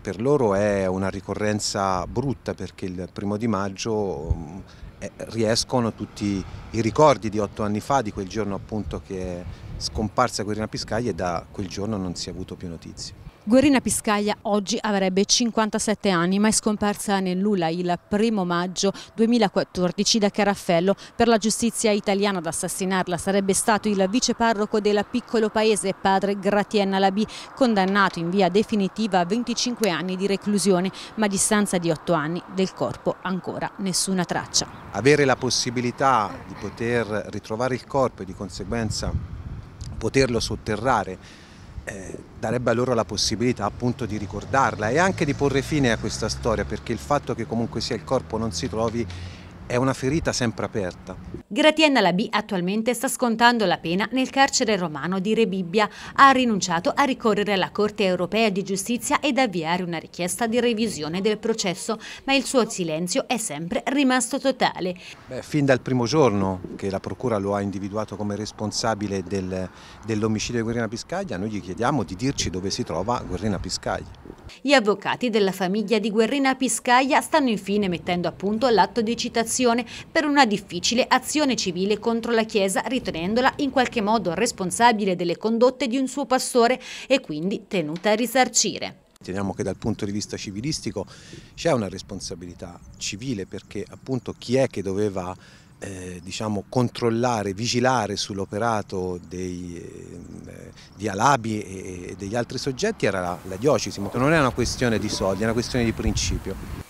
Per loro è una ricorrenza brutta perché il primo di maggio mm, eh, riescono tutti i ricordi di otto anni fa, di quel giorno appunto che è scomparsa Guerrina Piscaglia e da quel giorno non si è avuto più notizie. Guerrina Piscaglia oggi avrebbe 57 anni ma è scomparsa nell'Ula il primo maggio 2014 da Caraffello. Per la giustizia italiana ad assassinarla sarebbe stato il viceparroco del piccolo paese, padre Gratienna Labì, condannato in via definitiva a 25 anni di reclusione ma a distanza di 8 anni del corpo ancora nessuna traccia avere la possibilità di poter ritrovare il corpo e di conseguenza poterlo sotterrare eh, darebbe a loro la possibilità appunto di ricordarla e anche di porre fine a questa storia perché il fatto che comunque sia il corpo non si trovi è una ferita sempre aperta. Gratienna Labì attualmente sta scontando la pena nel carcere romano di Rebibbia. Ha rinunciato a ricorrere alla Corte Europea di Giustizia ed avviare una richiesta di revisione del processo, ma il suo silenzio è sempre rimasto totale. Beh, fin dal primo giorno che la Procura lo ha individuato come responsabile del, dell'omicidio di Guerrina Piscaglia, noi gli chiediamo di dirci dove si trova Guerrina Piscaglia. Gli avvocati della famiglia di Guerrina Piscaia stanno infine mettendo a punto l'atto di citazione per una difficile azione civile contro la Chiesa, ritenendola in qualche modo responsabile delle condotte di un suo pastore e quindi tenuta a risarcire. Teniamo che dal punto di vista civilistico c'è una responsabilità civile perché appunto chi è che doveva eh, diciamo, controllare, vigilare sull'operato eh, di Alabi e, degli altri soggetti era la, la diocesi, non è una questione di soldi, è una questione di principio.